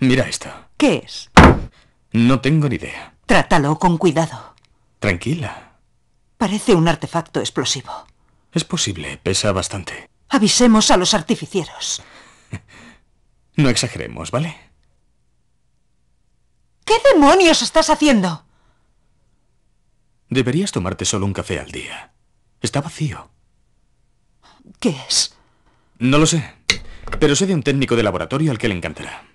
Mira esto. ¿Qué es? No tengo ni idea. Trátalo con cuidado. Tranquila. Parece un artefacto explosivo. Es posible, pesa bastante. Avisemos a los artificieros. No exageremos, ¿vale? ¿Qué demonios estás haciendo? Deberías tomarte solo un café al día. Está vacío. ¿Qué es? No lo sé, pero sé de un técnico de laboratorio al que le encantará.